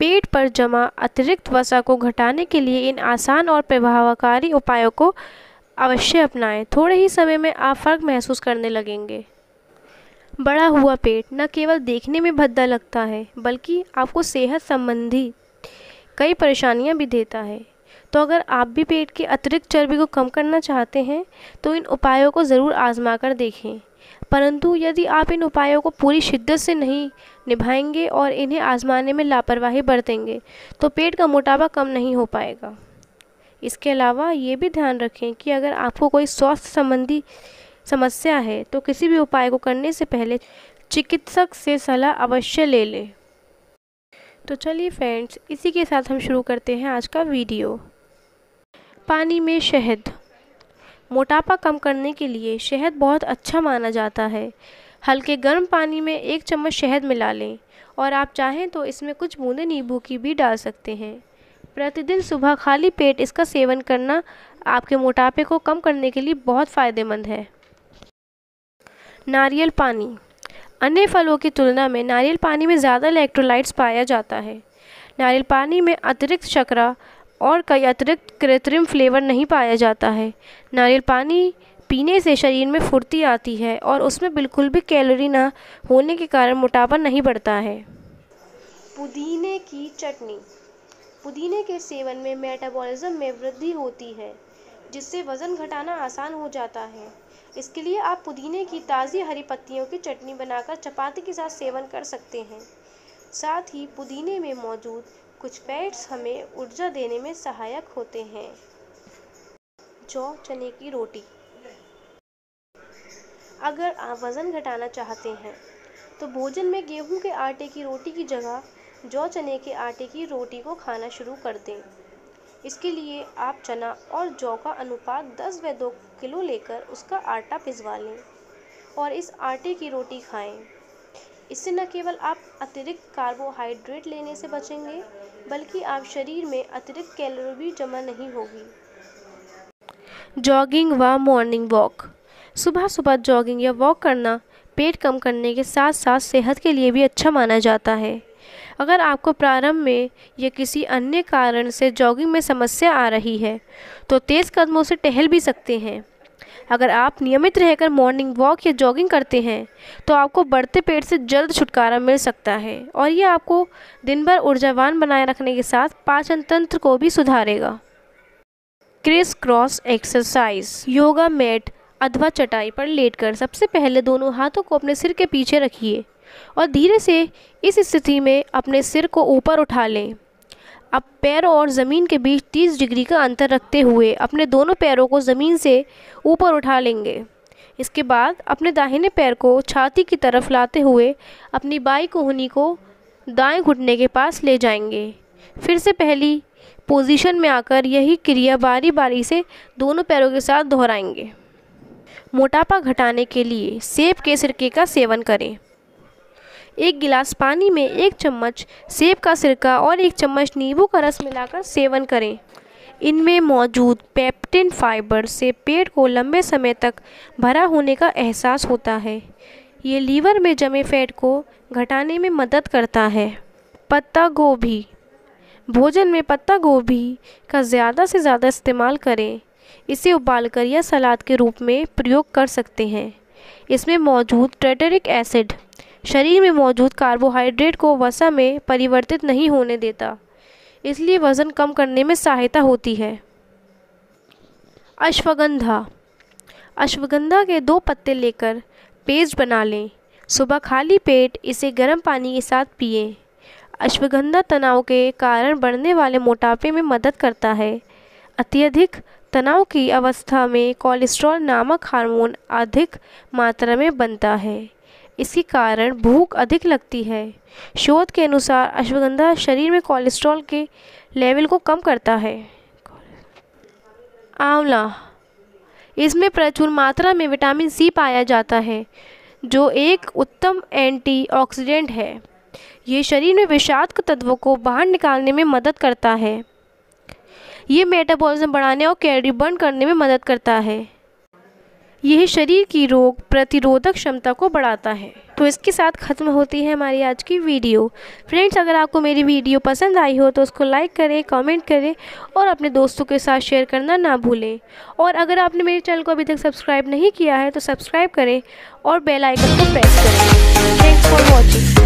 पेट पर जमा अतिरिक्त वसा को घटाने के लिए इन आसान और प्रभावकारी उपायों को अवश्य अपनाएं थोड़े ही समय में आप फ़र्क महसूस करने लगेंगे बड़ा हुआ पेट न केवल देखने में भद्दा लगता है बल्कि आपको सेहत संबंधी कई परेशानियां भी देता है तो अगर आप भी पेट की अतिरिक्त चर्बी को कम करना चाहते हैं तो इन उपायों को ज़रूर आजमा कर देखें परंतु यदि आप इन उपायों को पूरी शिद्दत से नहीं निभाएंगे और इन्हें आज़माने में लापरवाही बरतेंगे तो पेट का मोटापा कम नहीं हो पाएगा इसके अलावा ये भी ध्यान रखें कि अगर आपको कोई स्वास्थ्य संबंधी समस्या है तो किसी भी उपाय को करने से पहले चिकित्सक से सलाह अवश्य ले लें तो चलिए फ्रेंड्स इसी के साथ हम शुरू करते हैं आज का वीडियो पानी में शहद मोटापा कम करने के लिए शहद बहुत अच्छा माना जाता है हल्के गर्म पानी में एक चम्मच शहद मिला लें और आप चाहें तो इसमें कुछ बूंदे नींबू की भी डाल सकते हैं प्रतिदिन सुबह खाली पेट इसका सेवन करना आपके मोटापे को कम करने के लिए बहुत फ़ायदेमंद है नारियल पानी अन्य फलों की तुलना में नारियल पानी में ज़्यादा इलेक्ट्रोलाइट्स पाया जाता है नारियल पानी में अतिरिक्त शकरा और कई अतिरिक्त कृत्रिम फ्लेवर नहीं पाया जाता है नारियल पानी पीने से शरीर में फुर्ती आती है और उसमें बिल्कुल भी कैलोरी ना होने के कारण मोटापा नहीं बढ़ता है पुदीने की चटनी पुदीने के सेवन में मेटाबॉलिज्म में वृद्धि होती है जिससे वज़न घटाना आसान हो जाता है इसके लिए आप पुदीने की ताज़ी हरी पत्तियों की चटनी बनाकर चपाती के साथ सेवन कर सकते हैं साथ ही पुदीने में मौजूद कुछ फैट्स हमें ऊर्जा देने में सहायक होते हैं जौ चने की रोटी अगर आप वज़न घटाना चाहते हैं तो भोजन में गेहूं के आटे की रोटी की जगह जौ चने के आटे की रोटी को खाना शुरू कर दें इसके लिए आप चना और जौ का अनुपात 10 व 2 किलो लेकर उसका आटा पिसवा लें और इस आटे की रोटी खाएं। इससे न केवल आप अतिरिक्त कार्बोहाइड्रेट लेने से बचेंगे बल्कि आप शरीर में अतिरिक्त कैलोरी भी जमा नहीं होगी जॉगिंग व मॉर्निंग वॉक सुबह सुबह जॉगिंग या वॉक करना पेट कम करने के साथ साथ सेहत के लिए भी अच्छा माना जाता है अगर आपको प्रारंभ में या किसी अन्य कारण से जॉगिंग में समस्या आ रही है तो तेज़ कदमों से टहल भी सकते हैं अगर आप नियमित रहकर मॉर्निंग वॉक या जॉगिंग करते हैं तो आपको बढ़ते पेट से जल्द छुटकारा मिल सकता है और ये आपको दिन भर ऊर्जावान बनाए रखने के साथ पाचन तंत्र को भी सुधारेगा criss cross exercise yoga mat अथवा चटाई पर लेटकर सबसे पहले दोनों हाथों को अपने सिर के पीछे रखिए और धीरे से इस स्थिति में अपने सिर को ऊपर उठा लें अब पैरों और ज़मीन के बीच 30 डिग्री का अंतर रखते हुए अपने दोनों पैरों को ज़मीन से ऊपर उठा लेंगे इसके बाद अपने दाहिने पैर को छाती की तरफ लाते हुए अपनी बाई कोहनी को दाएं घुटने के पास ले जाएंगे फिर से पहली पोजीशन में आकर यही क्रिया बारी बारी से दोनों पैरों के साथ दोहराएंगे मोटापा घटाने के लिए सेब के सिरके का सेवन करें एक गिलास पानी में एक चम्मच सेब का सिरका और एक चम्मच नींबू का रस मिलाकर सेवन करें इनमें मौजूद पेप्टिन फाइबर से पेट को लंबे समय तक भरा होने का एहसास होता है ये लीवर में जमे फैट को घटाने में मदद करता है पत्ता गोभी भोजन में पत्ता गोभी का ज़्यादा से ज़्यादा इस्तेमाल करें इसे उबालकर या सलाद के रूप में प्रयोग कर सकते हैं इसमें मौजूद ट्रेटरिक एसिड शरीर में मौजूद कार्बोहाइड्रेट को वसा में परिवर्तित नहीं होने देता इसलिए वज़न कम करने में सहायता होती है अश्वगंधा अश्वगंधा के दो पत्ते लेकर पेस्ट बना लें सुबह खाली पेट इसे गर्म पानी के साथ पिए अश्वगंधा तनाव के कारण बढ़ने वाले मोटापे में मदद करता है अत्यधिक तनाव की अवस्था में कोलेस्ट्रॉल नामक हार्मोन अधिक मात्रा में बनता है इसके कारण भूख अधिक लगती है शोध के अनुसार अश्वगंधा शरीर में कोलेस्ट्रॉल के लेवल को कम करता है आंवला इसमें प्रचुर मात्रा में विटामिन सी पाया जाता है जो एक उत्तम एंटीऑक्सीडेंट है ये शरीर में विषाक्त तत्वों को बाहर निकालने में मदद करता है ये मेटाबॉलिज्म बढ़ाने और कैलोरी बर्न करने में मदद करता है यह शरीर की रोग प्रतिरोधक क्षमता को बढ़ाता है तो इसके साथ ख़त्म होती है हमारी आज की वीडियो फ्रेंड्स अगर आपको मेरी वीडियो पसंद आई हो तो उसको लाइक करें कमेंट करें और अपने दोस्तों के साथ शेयर करना ना भूलें और अगर आपने मेरे चैनल को अभी तक सब्सक्राइब नहीं किया है तो सब्सक्राइब करें और बेलाइकन को प्रेस करें थैंक्स फॉर वॉचिंग